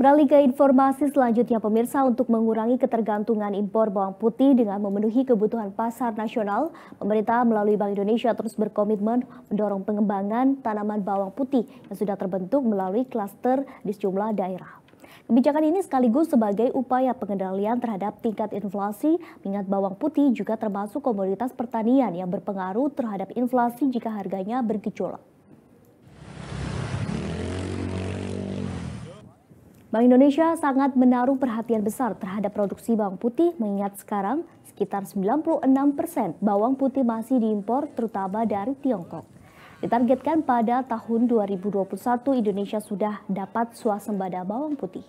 Beralih ke informasi selanjutnya pemirsa untuk mengurangi ketergantungan impor bawang putih dengan memenuhi kebutuhan pasar nasional, pemerintah melalui Bank Indonesia terus berkomitmen mendorong pengembangan tanaman bawang putih yang sudah terbentuk melalui klaster di sejumlah daerah. Kebijakan ini sekaligus sebagai upaya pengendalian terhadap tingkat inflasi, mengingat bawang putih juga termasuk komoditas pertanian yang berpengaruh terhadap inflasi jika harganya bergejolak. Bank Indonesia sangat menaruh perhatian besar terhadap produksi bawang putih mengingat sekarang sekitar 96 persen bawang putih masih diimpor terutama dari Tiongkok. Ditargetkan pada tahun 2021 Indonesia sudah dapat swasembada bawang putih.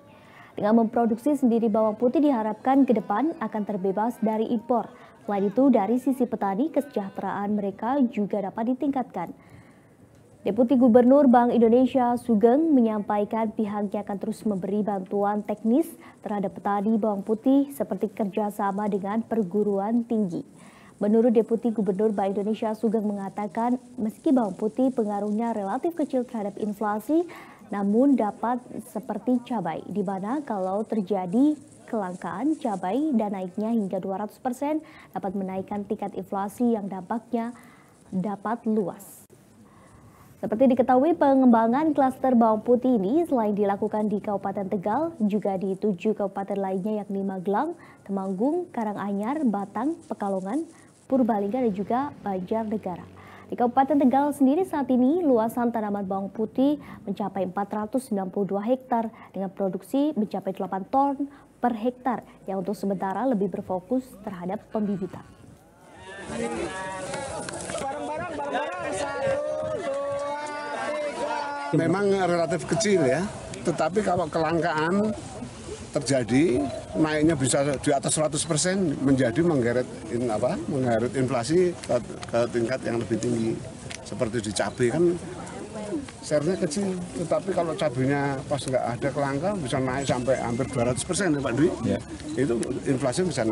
Dengan memproduksi sendiri bawang putih diharapkan ke depan akan terbebas dari impor. Selain itu dari sisi petani kesejahteraan mereka juga dapat ditingkatkan Deputi Gubernur Bank Indonesia Sugeng menyampaikan pihaknya akan terus memberi bantuan teknis terhadap petani bawang putih seperti kerjasama dengan perguruan tinggi. Menurut Deputi Gubernur Bank Indonesia Sugeng mengatakan meski bawang putih pengaruhnya relatif kecil terhadap inflasi, namun dapat seperti cabai, di mana kalau terjadi kelangkaan cabai dan naiknya hingga 200% dapat menaikkan tingkat inflasi yang dampaknya dapat luas. Seperti diketahui, pengembangan klaster bawang putih ini selain dilakukan di Kabupaten Tegal, juga di tujuh kabupaten lainnya yakni Magelang, Temanggung, Karanganyar, Batang, Pekalongan, Purbalingga dan juga Banjarnegara. Di Kabupaten Tegal sendiri saat ini luasan tanaman bawang putih mencapai 492 hektar dengan produksi mencapai 8 ton per hektar yang untuk sementara lebih berfokus terhadap pembibitan. Memang relatif kecil ya, tetapi kalau kelangkaan terjadi naiknya bisa di atas 100 persen menjadi menggeret in, apa menggeret inflasi ke, ke tingkat yang lebih tinggi seperti di cabai kan sernya kecil tetapi kalau cabainya pas nggak ada kelangka bisa naik sampai hampir 200 persen ya Pak Dwi ya. itu inflasi bisa naik